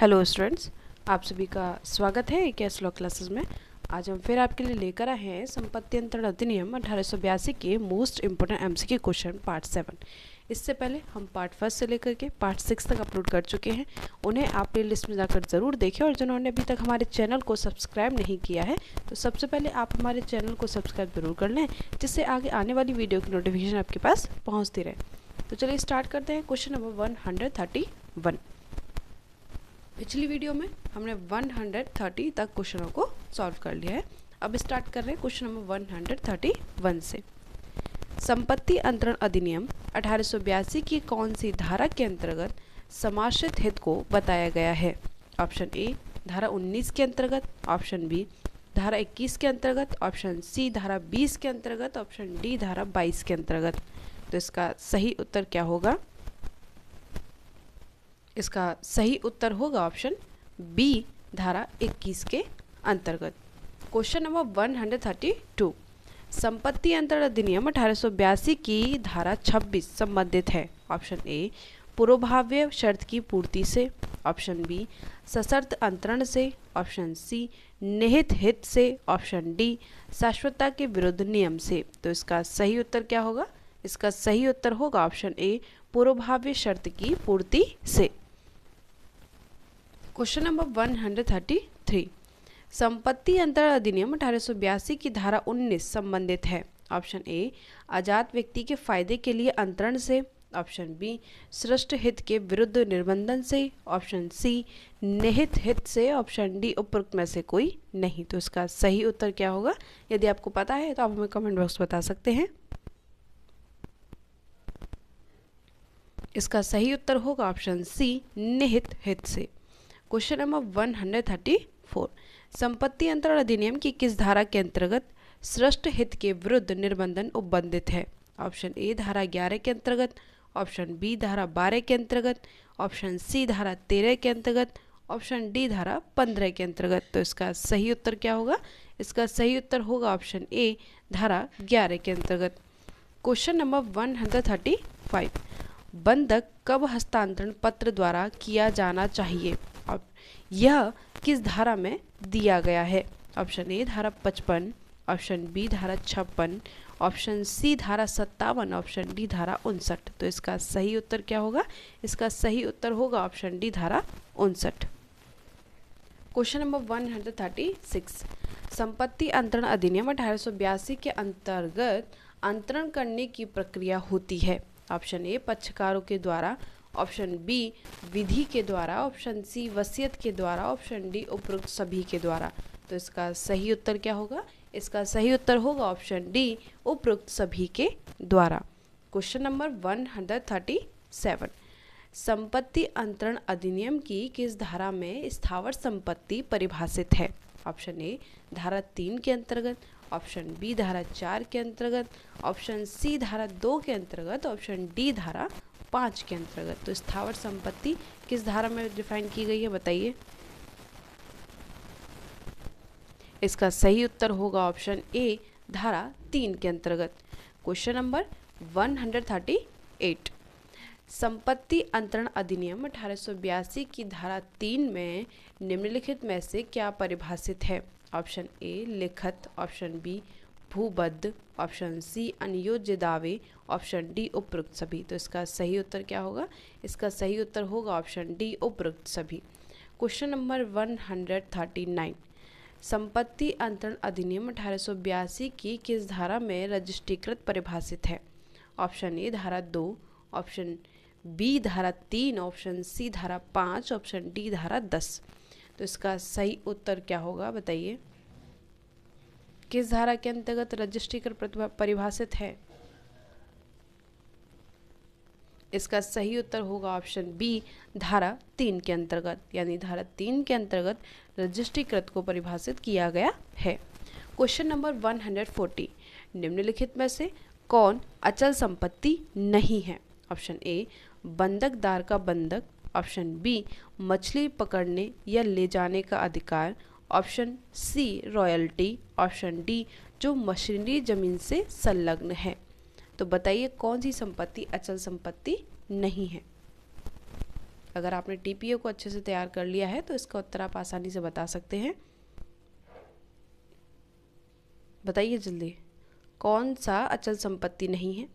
hello students आप सभी का स्वागत है कैस लॉ क्लासेस में आज हम फिर आपके लिए लेकर आए हैं संपत्ति अंतरण अधिनियम अठारह के most important MCQ question part seven इससे पहले हम पार्ट फर्स्ट से लेकर के पार्ट सिक्स तक अपलोड कर चुके हैं उन्हें आप प्ले लिस्ट में जाकर ज़रूर देखें और जिन्होंने अभी तक हमारे चैनल को सब्सक्राइब नहीं किया है तो सबसे पहले आप हमारे चैनल को सब्सक्राइब ज़रूर कर लें जिससे आगे आने वाली वीडियो की नोटिफिकेशन आपके पास पहुँचती रहे तो चलिए स्टार्ट करते हैं question number one hundred thirty one पिछली वीडियो में हमने 130 तक क्वेश्चनों को सॉल्व कर लिया है अब स्टार्ट कर रहे हैं क्वेश्चन नंबर 131 से संपत्ति अंतरण अधिनियम अठारह की कौन सी धारा के अंतर्गत समाश्रित हित को बताया गया है ऑप्शन ए धारा 19 के अंतर्गत ऑप्शन बी धारा 21 के अंतर्गत ऑप्शन सी धारा 20 के अंतर्गत ऑप्शन डी धारा 22 के अंतर्गत तो इसका सही उत्तर क्या होगा इसका सही उत्तर होगा ऑप्शन बी धारा 21 के अंतर्गत क्वेश्चन नंबर 132 संपत्ति अंतरण अधिनियम अठारह की धारा 26 संबंधित है ऑप्शन ए पूर्वभाव्य शर्त की पूर्ति से ऑप्शन बी सशर्त अंतरण से ऑप्शन सी निहित हित से ऑप्शन डी शाश्वतता के विरुद्ध नियम से तो इसका सही उत्तर क्या होगा इसका सही उत्तर होगा ऑप्शन ए पूर्वभाव्य शर्त की पूर्ति से क्वेश्चन नंबर 133 संपत्ति अंतर अधिनियम अठारह की धारा 19 संबंधित है ऑप्शन ए आजाद व्यक्ति के फायदे के लिए अंतरण से ऑप्शन बी सृष्ट हित के विरुद्ध निर्बंधन से ऑप्शन सी निहित हित से ऑप्शन डी उपरोक्त में से कोई नहीं तो इसका सही उत्तर क्या होगा यदि आपको पता है तो आप हमें कमेंट बॉक्स बता सकते हैं इसका सही उत्तर होगा ऑप्शन सी निहित हित से question number one hundred thirty four संपत्ति अंतरण अधिनियम की किस धारा के अंतर्गत श्रष्ट हित के विरुद्ध निर्बंधन उपबंधित है ऑप्शन ए धारा ग्यारह के अंतर्गत ऑप्शन बी धारा बारह के अंतर्गत ऑप्शन सी धारा तेरह के अंतर्गत ऑप्शन डी धारा पंद्रह के अंतर्गत तो इसका सही उत्तर क्या होगा इसका सही उत्तर होगा ऑप्शन ए धारा ग्यारह के अंतर्गत question number one hundred thirty five बंधक कब हस्तांतरण पत्र द्वारा किया जाना चाहिए यह किस धारा में दिया गया है ऑप्शन ए धारा पचपन ऑप्शन बी धारा छप्पन ऑप्शन सी धारा सत्तावन ऑप्शन डी धारा उनसठ तो इसका सही उत्तर क्या होगा इसका सही उत्तर होगा ऑप्शन डी धारा उनसठ question number one hundred thirty six संपत्ति अंतरण अधिनियम अठारह सौ बयासी के अंतर्गत अंतरण करने की प्रक्रिया होती है ऑप्शन ए पक्षकारों के द्वारा ऑप्शन बी विधि के द्वारा ऑप्शन सी वसीयत के द्वारा ऑप्शन डी उपरोक्त सभी के द्वारा तो इसका सही उत्तर क्या होगा इसका सही उत्तर होगा ऑप्शन डी उपरोक्त सभी के द्वारा question number one hundred thirty seven संपत्ति अंतरण अधिनियम की किस धारा में स्थावर संपत्ति परिभाषित है ऑप्शन ए धारा तीन के अंतर्गत ऑप्शन बी धारा चार के अंतर्गत ऑप्शन सी धारा दो के अंतर्गत ऑप्शन डी धारा पाँच के अंतर्गत तो स्थावर संपत्ति किस धारा में डिफाइन की गई है बताइए इसका सही उत्तर होगा ऑप्शन ए धारा तीन के अंतर्गत क्वेश्चन नंबर 138 संपत्ति अंतरण अधिनियम अठारह की धारा तीन में निम्नलिखित में से क्या परिभाषित है ऑप्शन ए लिखित ऑप्शन बी भूबद्ध ऑप्शन सी अनियोज्य दावे ऑप्शन डी उपरोक्त सभी तो इसका सही उत्तर क्या होगा इसका सही उत्तर होगा ऑप्शन डी उपरोक्त सभी क्वेश्चन नंबर 139 संपत्ति अंतरण अधिनियम अठारह की किस धारा में रजिस्ट्रीकृत परिभाषित है ऑप्शन ए धारा दो ऑप्शन बी धारा तीन ऑप्शन सी धारा पाँच ऑप्शन डी धारा दस तो इसका सही उत्तर क्या होगा बताइए किस धारा के अंतर्गत रजिस्ट्रीकर परिभाषित है इसका सही उत्तर होगा ऑप्शन बी धारा तीन के अंतर्गत यानी धारा तीन के अंतर्गत रजिस्ट्रीकृत को परिभाषित किया गया है क्वेश्चन नंबर 140 निम्नलिखित में से कौन अचल संपत्ति नहीं है ऑप्शन ए बंधकदार का बंधक ऑप्शन बी मछली पकड़ने या ले जाने का अधिकार option C royalty option D जो मशीनरी जमीन से संलग्न है तो बताइए कौन सी संपत्ति अचल संपत्ति नहीं है अगर आपने टीपीओ को अच्छे से तैयार कर लिया है तो इसका उत्तर आप आसानी से बता सकते हैं बताइए जल्दी कौन सा अचल संपत्ति नहीं है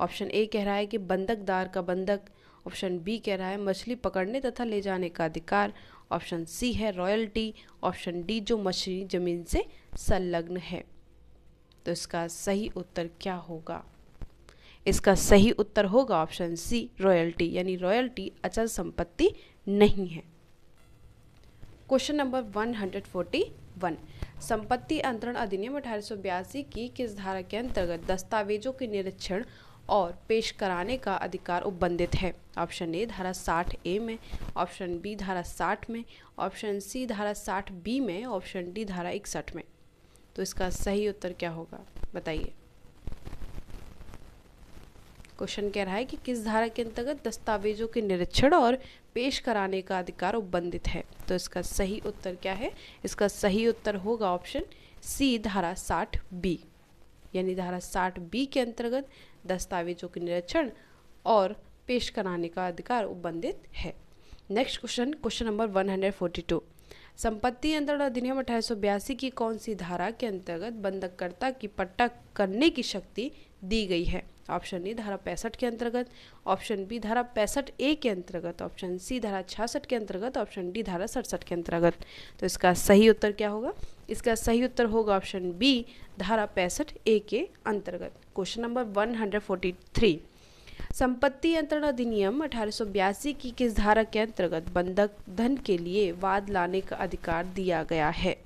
ऑप्शन ए कह रहा है कि बंधकदार का बंधक ऑप्शन बी कह रहा है मछली पकड़ने तथा ले जाने का अधिकार ऑप्शन सी है रॉयल्टी ऑप्शन डी जो मशीनी जमीन से संलग्न है तो इसका सही उत्तर क्या होगा इसका सही उत्तर होगा ऑप्शन सी रॉयल्टी यानी रॉयल्टी अचल संपत्ति नहीं है क्वेश्चन नंबर 141 संपत्ति अंतरण अधिनियम अठारह की किस धारा के अंतर्गत दस्तावेजों के निरीक्षण और पेश कराने का अधिकार उपबंधित है ऑप्शन ए धारा 60 ए में ऑप्शन बी धारा 60 में ऑप्शन सी धारा 60 बी में ऑप्शन डी धारा इकसठ में तो इसका सही उत्तर क्या होगा बताइए क्वेश्चन कह रहा है कि किस धारा के अंतर्गत दस्तावेजों के निरीक्षण और पेश कराने का अधिकार उपबंधित है तो इसका सही उत्तर क्या है इसका सही उत्तर होगा ऑप्शन सी धारा साठ बी यानी धारा साठ बी के अंतर्गत दस्तावेजों के निरीक्षण और पेश कराने का अधिकार उपबंधित है नेक्स्ट क्वेश्चन क्वेश्चन नंबर 142 संपत्ति अंतरण अधिनियम अठारह की कौन सी धारा के अंतर्गत बंधककर्ता की पट्टा करने की शक्ति दी गई है ऑप्शन ए धारा पैंसठ के अंतर्गत ऑप्शन बी धारा पैंसठ ए के अंतर्गत ऑप्शन सी धारा छियासठ के अंतर्गत ऑप्शन डी धारा सड़सठ के अंतर्गत तो इसका सही उत्तर क्या होगा इसका सही उत्तर होगा ऑप्शन बी धारा पैंसठ ए के अंतर्गत क्वेश्चन नंबर 143 संपत्ति अंतरण अधिनियम अठारह की किस धारा के अंतर्गत बंधक धन के लिए वाद लाने का अधिकार दिया गया है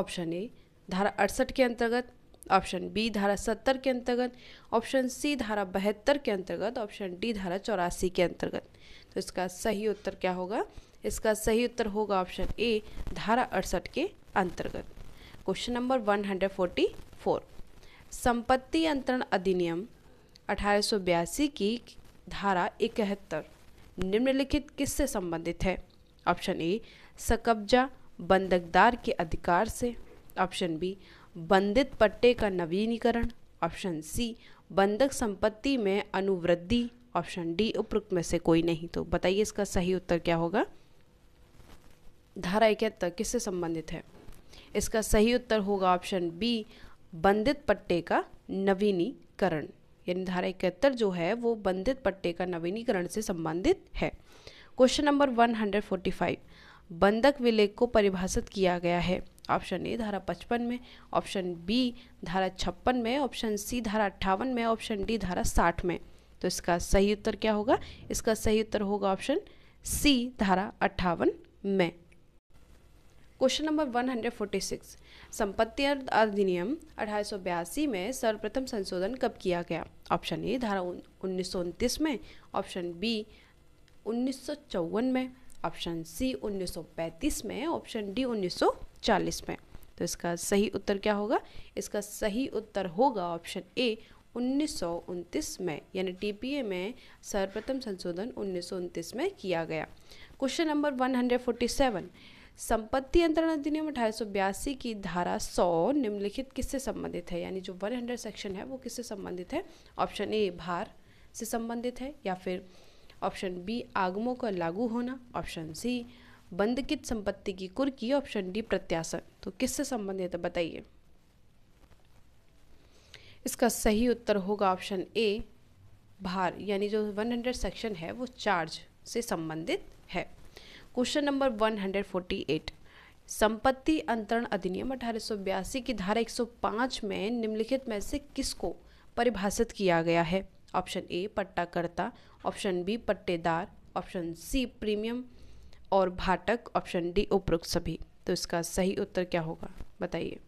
ऑप्शन ए धारा अड़सठ के अंतर्गत ऑप्शन बी धारा सत्तर के अंतर्गत ऑप्शन सी धारा बहत्तर के अंतर्गत ऑप्शन डी धारा चौरासी के अंतर्गत तो इसका सही उत्तर क्या होगा इसका सही उत्तर होगा ऑप्शन ए धारा अड़सठ के अंतर्गत क्वेश्चन नंबर 144 संपत्ति अंतरण अधिनियम अठारह की धारा इकहत्तर निम्नलिखित किससे संबंधित है ऑप्शन ए सकब्जा बंदकदार के अधिकार से ऑप्शन बी बंधित पट्टे का नवीनीकरण ऑप्शन सी बंधक संपत्ति में अनुवृद्धि ऑप्शन डी उपरोक्त में से कोई नहीं तो बताइए इसका सही उत्तर क्या होगा धारा इकहत्तर किससे संबंधित है इसका सही उत्तर होगा ऑप्शन बी बंधित पट्टे का नवीनीकरण यानी धारा इकहत्तर जो है वो बंधित पट्टे का नवीनीकरण से संबंधित है क्वेश्चन नंबर 145 बंधक विलेख को परिभाषित किया गया है ऑप्शन ए धारा पचपन में ऑप्शन बी धारा छप्पन में ऑप्शन सी धारा अट्ठावन में ऑप्शन डी धारा साठ में तो इसका सही उत्तर क्या होगा इसका सही उत्तर होगा ऑप्शन सी धारा अट्ठावन में क्वेश्चन नंबर 146 संपत्ति अधिनियम अठारह में सर्वप्रथम संशोधन कब किया गया ऑप्शन ए धारा उन्नीस में ऑप्शन बी उन्नीस में ऑप्शन सी 1935 में ऑप्शन डी 1940 में तो इसका सही उत्तर क्या होगा इसका सही उत्तर होगा ऑप्शन ए उन्नीस में यानी टीपीए में सर्वप्रथम संशोधन उन्नीस में किया गया क्वेश्चन नंबर 147 संपत्ति अंतरण अधिनियम अठारह की धारा 100 निम्नलिखित किससे संबंधित है यानी जो 100 सेक्शन है वो किससे संबंधित है ऑप्शन ए भार से संबंधित है या फिर ऑप्शन बी आगमों का लागू होना ऑप्शन सी बंदकित संपत्ति की कुर्की ऑप्शन डी प्रत्याशन तो किससे संबंधित है बताइए इसका सही उत्तर होगा ऑप्शन ए भार यानी जो 100 सेक्शन है वो चार्ज से संबंधित है क्वेश्चन नंबर 148 संपत्ति अंतरण अधिनियम अठारह की धारा 105 में निम्नलिखित में से किसको परिभाषित किया गया है ऑप्शन ए पट्टाकर्ता ऑप्शन बी पट्टेदार ऑप्शन सी प्रीमियम और भाटक ऑप्शन डी उपरोक्त सभी तो इसका सही उत्तर क्या होगा बताइए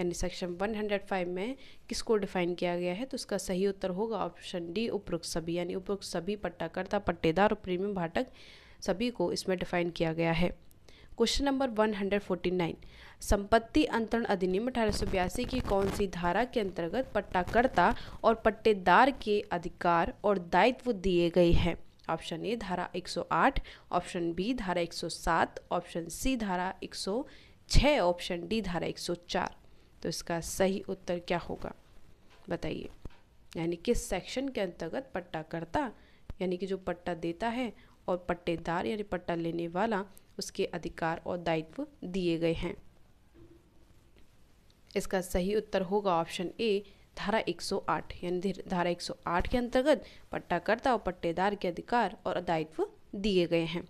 यानी सेक्शन 105 में किसको डिफाइन किया गया है तो इसका सही उत्तर होगा ऑप्शन डी उपरोक्त सभी यानी उपरोक्त सभी पट्टाकर्ता पट्टेदार और प्रीमियम भाटक सभी को इसमें डिफाइन किया गया है क्वेश्चन नंबर 149 संपत्ति अंतरण अधिनियम अठारह की कौन सी धारा के अंतर्गत पट्टाकर्ता और पट्टेदार के अधिकार और दायित्व दिए गए हैं ऑप्शन ए धारा 108 ऑप्शन बी धारा 107 ऑप्शन सी धारा 106 ऑप्शन डी धारा 104 तो इसका सही उत्तर क्या होगा बताइए यानी किस सेक्शन के अंतर्गत पट्टाकर्ता यानी कि जो पट्टा देता है और पट्टेदार यानी पट्टा लेने वाला उसके अधिकार और दायित्व दिए गए हैं इसका सही उत्तर होगा ऑप्शन ए धारा 108 यानी धारा 108 के अंतर्गत पट्टाकर्ता और पट्टेदार के अधिकार और दायित्व दिए गए हैं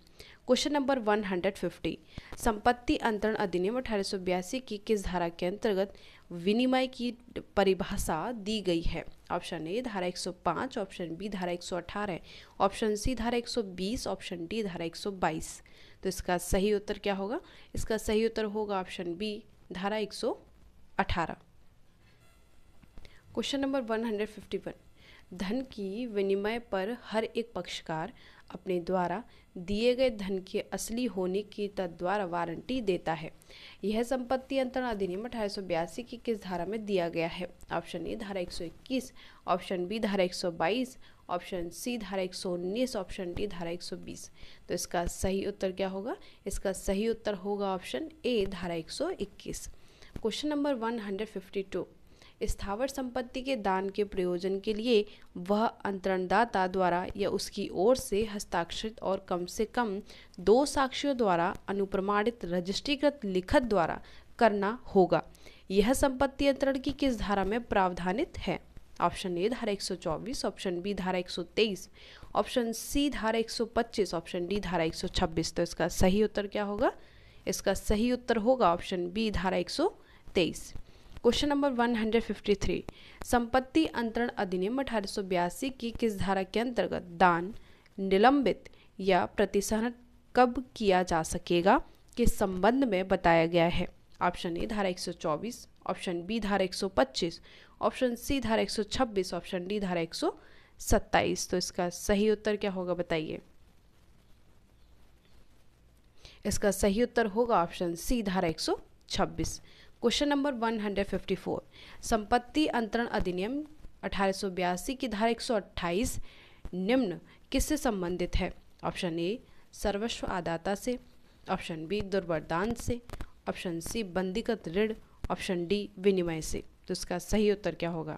क्वेश्चन नंबर 150 संपत्ति अंतरण अधिनियम अठारह की किस धारा के अंतर्गत विनिमय की परिभाषा दी गई है ऑप्शन ए धारा 105 ऑप्शन बी धारा 118 ऑप्शन सी धारा 120 ऑप्शन डी धारा 122 तो इसका सही उत्तर क्या होगा इसका सही उत्तर होगा ऑप्शन बी धारा 118 क्वेश्चन नंबर 151 धन की विनिमय पर हर एक पक्षकार अपने द्वारा दिए गए धन के असली होने की तद्वारा वारंटी देता है यह संपत्ति अंतरण अधिनियम अठारह की किस धारा में दिया गया है ऑप्शन ए धारा 121 ऑप्शन बी धारा 122 ऑप्शन सी धारा 119 ऑप्शन डी धारा 120 तो इसका सही उत्तर क्या होगा इसका सही उत्तर होगा ऑप्शन ए धारा 121 क्वेश्चन नंबर 152 स्थावर संपत्ति के दान के प्रयोजन के लिए वह अंतरणदाता द्वारा या उसकी ओर से हस्ताक्षरित और कम से कम दो साक्षियों द्वारा अनुप्रमाणित रजिस्ट्रीकृत लिखत द्वारा करना होगा यह संपत्ति अंतरण की किस धारा में प्रावधानित है ऑप्शन ए धारा 124 ऑप्शन बी धारा 123 ऑप्शन सी धारा 125 ऑप्शन डी धारा 126 तो इसका सही उत्तर क्या होगा इसका सही उत्तर होगा ऑप्शन बी धारा 123 क्वेश्चन नंबर 153 संपत्ति अंतरण अधिनियम अठारह की किस धारा के अंतर्गत दान निलंबित या प्रतिसहन कब किया जा सकेगा के संबंध में बताया गया है ऑप्शन ए धारा 124 ऑप्शन बी धारा 125 ऑप्शन सी धारा 126 ऑप्शन डी धारा 127 तो इसका सही उत्तर क्या होगा बताइए इसका सही उत्तर होगा ऑप्शन सी धारा 126 क्वेश्चन नंबर 154 संपत्ति अंतरण अधिनियम अठारह की धारा 128 निम्न किससे संबंधित है ऑप्शन ए सर्वस्व आदाता से ऑप्शन बी दुर्वरदान से ऑप्शन सी बंदीगत ऋण ऑप्शन डी विनिमय से तो इसका सही उत्तर क्या होगा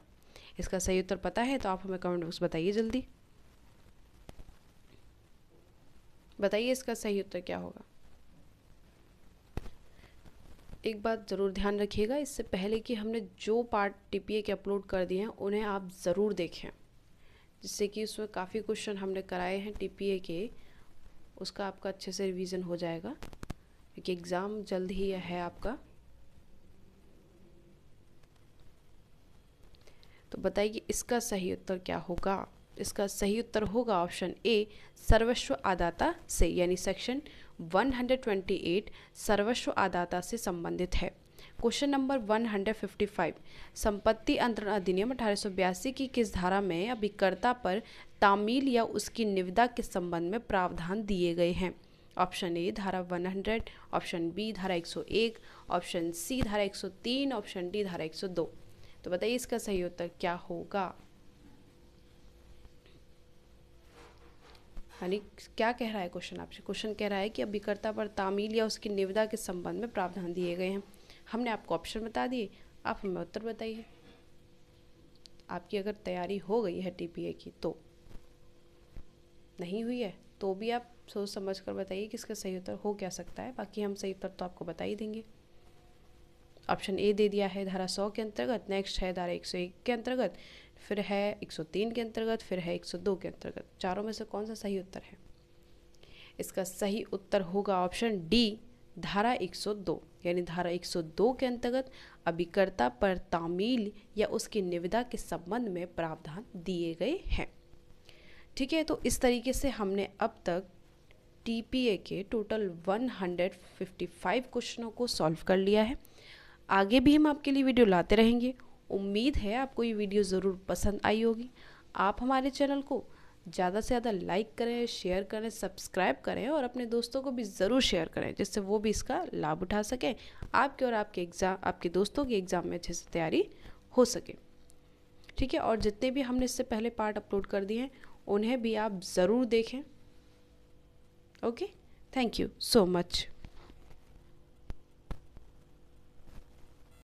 इसका सही उत्तर पता है तो आप हमें कमेंट बॉक्स बताइए जल्दी बताइए इसका सही उत्तर क्या होगा एक बात ज़रूर ध्यान रखिएगा इससे पहले कि हमने जो पार्ट टी के अपलोड कर दिए हैं उन्हें आप ज़रूर देखें जिससे कि उसमें काफ़ी क्वेश्चन हमने कराए हैं टी के उसका आपका अच्छे से रिवीजन हो जाएगा क्योंकि एग्ज़ाम जल्द ही है आपका तो बताइए इसका सही उत्तर क्या होगा इसका सही उत्तर होगा ऑप्शन ए सर्वस्व आदाता से यानी सेक्शन 128 सर्वस्व आदाता से संबंधित है क्वेश्चन नंबर 155 संपत्ति अंतरण अधिनियम अठारह की किस धारा में अभिकर्ता पर तामील या उसकी निविदा के संबंध में प्रावधान दिए गए हैं ऑप्शन ए धारा 100 ऑप्शन बी धारा 101 ऑप्शन सी धारा 103 ऑप्शन डी धारा 102 तो बताइए इसका सही उत्तर क्या होगा यानी क्या कह रहा है क्वेश्चन आपसे क्वेश्चन कह रहा है कि अभिकर्ता पर तामील या उसकी निविदा के संबंध में प्रावधान दिए गए हैं हमने आपको ऑप्शन बता दिए आप हमें उत्तर बताइए आपकी अगर तैयारी हो गई है टी की तो नहीं हुई है तो भी आप सोच समझ कर बताइए कि इसका सही उत्तर हो क्या सकता है बाकी हम सही उत्तर तो आपको बता ही देंगे ऑप्शन ए दे दिया है धारा सौ के अंतर्गत नेक्स्ट है धारा एक सौ एक के अंतर्गत फिर है एक सौ तीन के अंतर्गत फिर है एक सौ दो के अंतर्गत चारों में से कौन सा सही उत्तर है इसका सही उत्तर होगा ऑप्शन डी धारा 102 यानी धारा 102 के अंतर्गत अभिकर्ता पर तामील या उसकी निविदा के संबंध में प्रावधान दिए गए हैं ठीक है तो इस तरीके से हमने अब तक टी के टोटल 155 क्वेश्चनों को सॉल्व कर लिया है आगे भी हम आपके लिए वीडियो लाते रहेंगे उम्मीद है आपको ये वीडियो ज़रूर पसंद आई होगी आप हमारे चैनल को ज़्यादा से ज़्यादा लाइक करें शेयर करें सब्सक्राइब करें और अपने दोस्तों को भी ज़रूर शेयर करें जिससे वो भी इसका लाभ उठा सकें आपके और आपके एग्ज़ाम आपके दोस्तों के एग्ज़ाम में अच्छे से तैयारी हो सके ठीक है और जितने भी हमने इससे पहले पार्ट अपलोड कर दिए हैं उन्हें भी आप ज़रूर देखें okay thank you so much